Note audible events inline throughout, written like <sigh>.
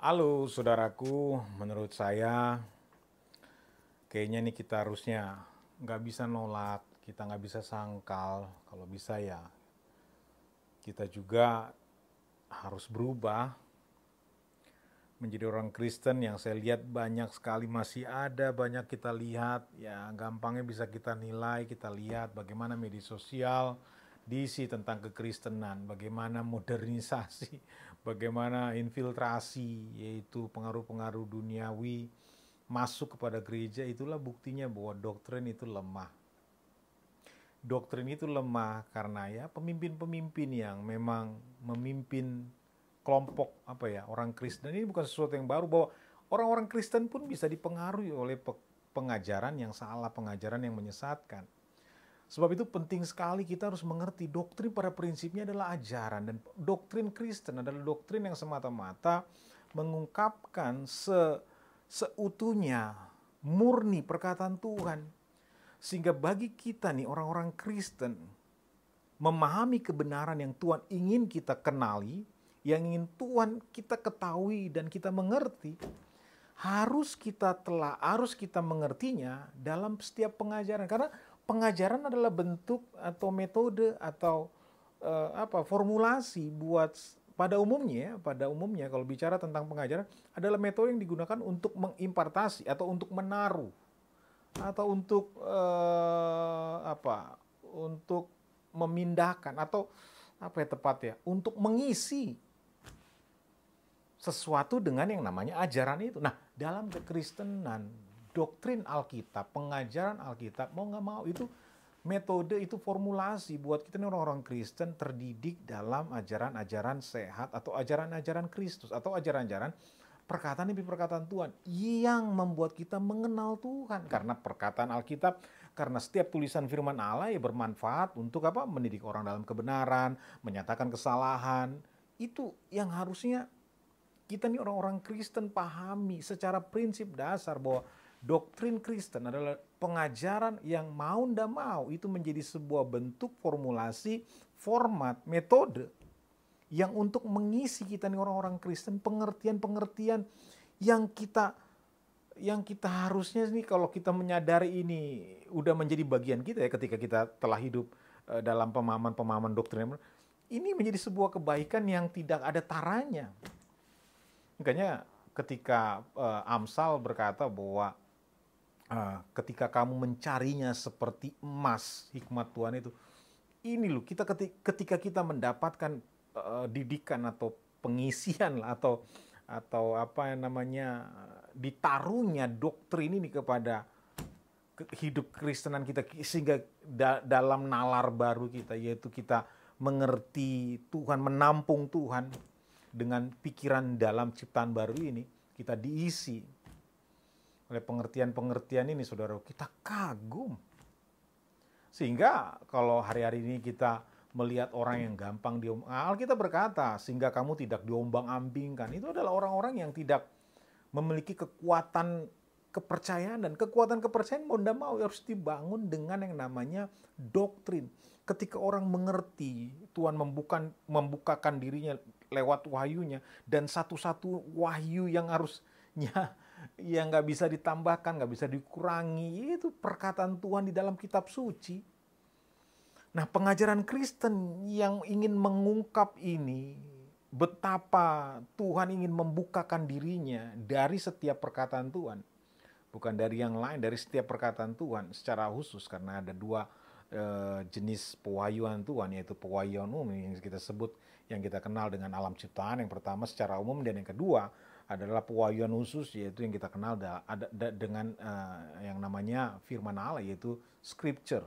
Halo saudaraku, menurut saya kayaknya nih kita harusnya nggak bisa nolak, kita nggak bisa sangkal, kalau bisa ya kita juga harus berubah menjadi orang Kristen yang saya lihat banyak sekali masih ada, banyak kita lihat, ya gampangnya bisa kita nilai, kita lihat bagaimana media sosial, diisi tentang kekristenan, bagaimana modernisasi, <laughs> bagaimana infiltrasi, yaitu pengaruh-pengaruh duniawi masuk kepada gereja, itulah buktinya bahwa doktrin itu lemah. Doktrin itu lemah karena ya pemimpin-pemimpin yang memang memimpin kelompok apa ya orang Kristen ini bukan sesuatu yang baru bahwa orang-orang Kristen pun bisa dipengaruhi oleh pengajaran yang salah, pengajaran yang menyesatkan. Sebab itu penting sekali kita harus mengerti doktrin pada prinsipnya adalah ajaran dan doktrin Kristen adalah doktrin yang semata-mata mengungkapkan se seutuhnya murni perkataan Tuhan. Sehingga bagi kita nih orang-orang Kristen memahami kebenaran yang Tuhan ingin kita kenali, yang ingin Tuhan kita ketahui dan kita mengerti, harus kita telah harus kita mengertinya dalam setiap pengajaran karena pengajaran adalah bentuk atau metode atau uh, apa formulasi buat pada umumnya ya, pada umumnya kalau bicara tentang pengajaran adalah metode yang digunakan untuk mengimpartasi atau untuk menaruh atau untuk uh, apa untuk memindahkan atau apa ya tepat ya untuk mengisi sesuatu dengan yang namanya ajaran itu nah dalam kekristenan doktrin Alkitab, pengajaran Alkitab, mau nggak mau itu metode itu formulasi buat kita nih orang-orang Kristen terdidik dalam ajaran-ajaran sehat atau ajaran-ajaran Kristus atau ajaran-ajaran perkataan demi perkataan Tuhan yang membuat kita mengenal Tuhan karena perkataan Alkitab karena setiap tulisan firman Allah ya bermanfaat untuk apa mendidik orang dalam kebenaran menyatakan kesalahan itu yang harusnya kita nih orang-orang Kristen pahami secara prinsip dasar bahwa doktrin Kristen adalah pengajaran yang mau ndak mau itu menjadi sebuah bentuk formulasi, format, metode yang untuk mengisi kita nih orang-orang Kristen pengertian-pengertian yang kita yang kita harusnya nih kalau kita menyadari ini udah menjadi bagian kita ya ketika kita telah hidup eh, dalam pemahaman-pemahaman doktrin ini menjadi sebuah kebaikan yang tidak ada taranya. Makanya ketika uh, Amsal berkata bahwa Ah, ketika kamu mencarinya seperti emas hikmat Tuhan itu ini loh kita ketika kita mendapatkan uh, didikan atau pengisian lah atau atau apa namanya ditaruhnya doktrin ini kepada hidup Kristenan kita sehingga da dalam nalar baru kita yaitu kita mengerti Tuhan menampung Tuhan dengan pikiran dalam ciptaan baru ini kita diisi oleh pengertian-pengertian ini saudara kita kagum. Sehingga kalau hari-hari ini kita melihat orang yang gampang diombang, nah, kita berkata, sehingga kamu tidak diombang-ambingkan. Itu adalah orang-orang yang tidak memiliki kekuatan kepercayaan dan kekuatan kepercayaan mau tidak mau harus dibangun dengan yang namanya doktrin. Ketika orang mengerti Tuhan membuka, membukakan dirinya lewat wahyunya dan satu-satu wahyu yang harusnya yang nggak bisa ditambahkan, nggak bisa dikurangi, itu perkataan Tuhan di dalam kitab suci. Nah, pengajaran Kristen yang ingin mengungkap ini, betapa Tuhan ingin membukakan dirinya dari setiap perkataan Tuhan, bukan dari yang lain, dari setiap perkataan Tuhan secara khusus karena ada dua e, jenis pewahyuan Tuhan yaitu pewahyuan umum yang kita sebut yang kita kenal dengan alam ciptaan yang pertama secara umum dan yang kedua adalah pewahyuan khusus yaitu yang kita kenal da, ada da, dengan uh, yang namanya firman Allah yaitu scripture.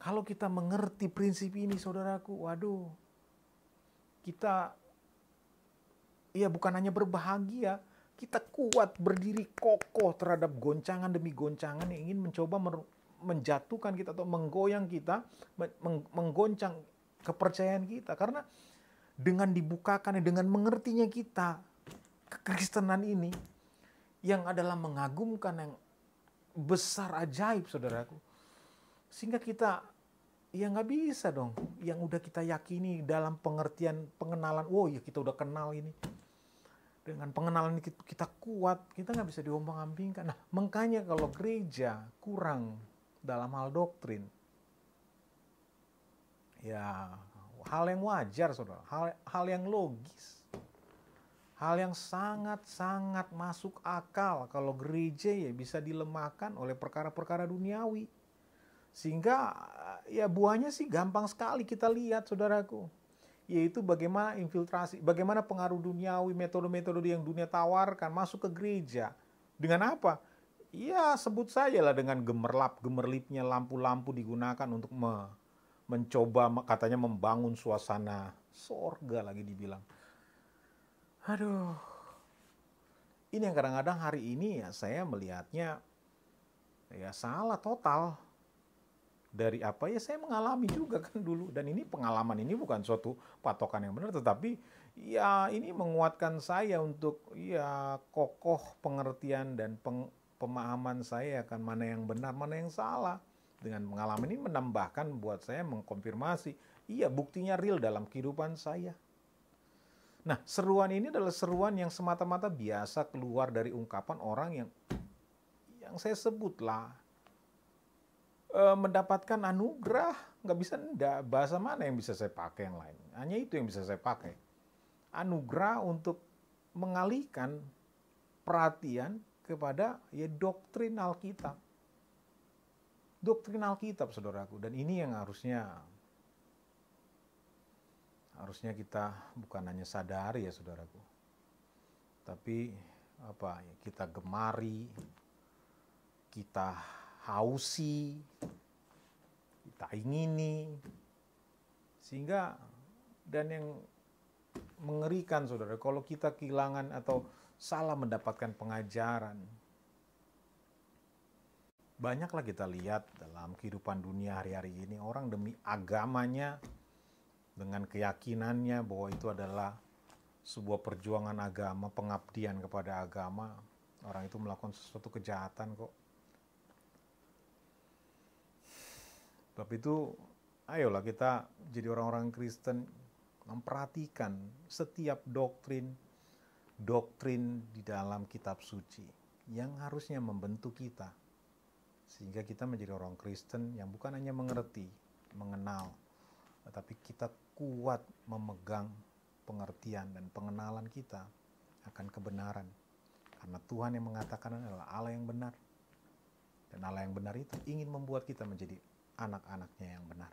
Kalau kita mengerti prinsip ini saudaraku, waduh. Kita ya bukan hanya berbahagia, kita kuat berdiri kokoh terhadap goncangan demi goncangan yang ingin mencoba menjatuhkan kita atau menggoyang kita, meng menggoncang kepercayaan kita karena dengan dibukakan dengan mengertinya kita kekristenan ini yang adalah mengagumkan yang besar ajaib saudaraku sehingga kita ya nggak bisa dong yang udah kita yakini dalam pengertian pengenalan oh ya kita udah kenal ini dengan pengenalan kita kuat kita nggak bisa diombang ambingkan nah makanya kalau gereja kurang dalam hal doktrin ya hal yang wajar saudara hal hal yang logis Hal yang sangat-sangat masuk akal kalau gereja ya bisa dilemahkan oleh perkara-perkara duniawi. Sehingga eh, ya buahnya sih gampang sekali kita lihat saudaraku. Yaitu bagaimana infiltrasi, bagaimana pengaruh duniawi, metode-metode yang dunia tawarkan masuk ke gereja. Dengan apa? Ya sebut saja lah dengan gemerlap, gemerlipnya lampu-lampu digunakan untuk me mencoba katanya membangun suasana sorga lagi dibilang Aduh. Ini yang kadang-kadang hari ini ya saya melihatnya ya salah total dari apa ya saya mengalami juga kan dulu dan ini pengalaman ini bukan suatu patokan yang benar tetapi ya ini menguatkan saya untuk ya kokoh pengertian dan peng, pemahaman saya akan mana yang benar mana yang salah dengan pengalaman ini menambahkan buat saya mengkonfirmasi iya buktinya real dalam kehidupan saya Nah, seruan ini adalah seruan yang semata-mata biasa keluar dari ungkapan orang yang yang saya sebutlah e, mendapatkan anugerah nggak bisa enggak bahasa mana yang bisa saya pakai yang lain hanya itu yang bisa saya pakai anugerah untuk mengalihkan perhatian kepada ya doktrin Alkitab doktrin Alkitab saudaraku dan ini yang harusnya harusnya kita bukan hanya sadari ya saudaraku, tapi apa kita gemari, kita hausi, kita ingini, sehingga dan yang mengerikan saudara, kalau kita kehilangan atau salah mendapatkan pengajaran, banyaklah kita lihat dalam kehidupan dunia hari-hari ini orang demi agamanya dengan keyakinannya bahwa itu adalah sebuah perjuangan agama, pengabdian kepada agama, orang itu melakukan sesuatu kejahatan kok. Tapi itu, ayolah kita jadi orang-orang Kristen memperhatikan setiap doktrin doktrin di dalam kitab suci yang harusnya membentuk kita sehingga kita menjadi orang Kristen yang bukan hanya mengerti, mengenal, tetapi kita kuat memegang pengertian dan pengenalan kita akan kebenaran. Karena Tuhan yang mengatakan adalah Allah yang benar. Dan Allah yang benar itu ingin membuat kita menjadi anak-anaknya yang benar.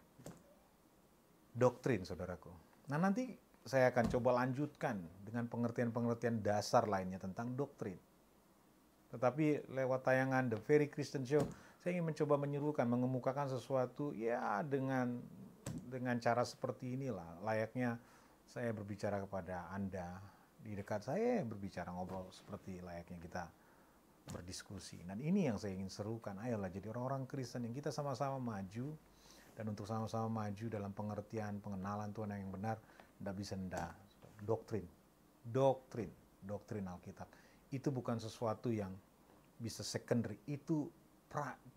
Doktrin, saudaraku. Nah, nanti saya akan coba lanjutkan dengan pengertian-pengertian dasar lainnya tentang doktrin. Tetapi lewat tayangan The Very Christian Show, saya ingin mencoba menyerukan, mengemukakan sesuatu ya dengan dengan cara seperti inilah layaknya saya berbicara kepada Anda di dekat saya berbicara ngobrol seperti layaknya kita berdiskusi. Dan ini yang saya ingin serukan. Ayolah jadi orang-orang Kristen yang kita sama-sama maju dan untuk sama-sama maju dalam pengertian pengenalan Tuhan yang benar tidak bisa nda doktrin. Doktrin, doktrin Alkitab. Itu bukan sesuatu yang bisa secondary, itu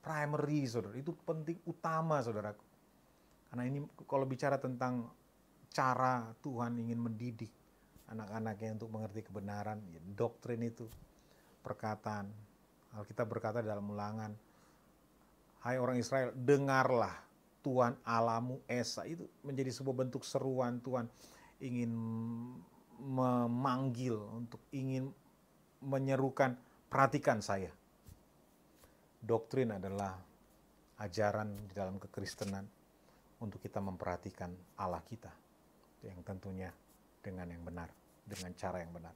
primary saudara itu penting utama saudaraku karena ini kalau bicara tentang cara Tuhan ingin mendidik anak-anaknya untuk mengerti kebenaran, ya, doktrin itu, perkataan. Kita berkata dalam ulangan, Hai orang Israel, dengarlah Tuhan alamu Esa. Itu menjadi sebuah bentuk seruan Tuhan ingin memanggil, untuk ingin menyerukan, perhatikan saya. Doktrin adalah ajaran di dalam kekristenan untuk kita memperhatikan Allah kita yang tentunya dengan yang benar, dengan cara yang benar.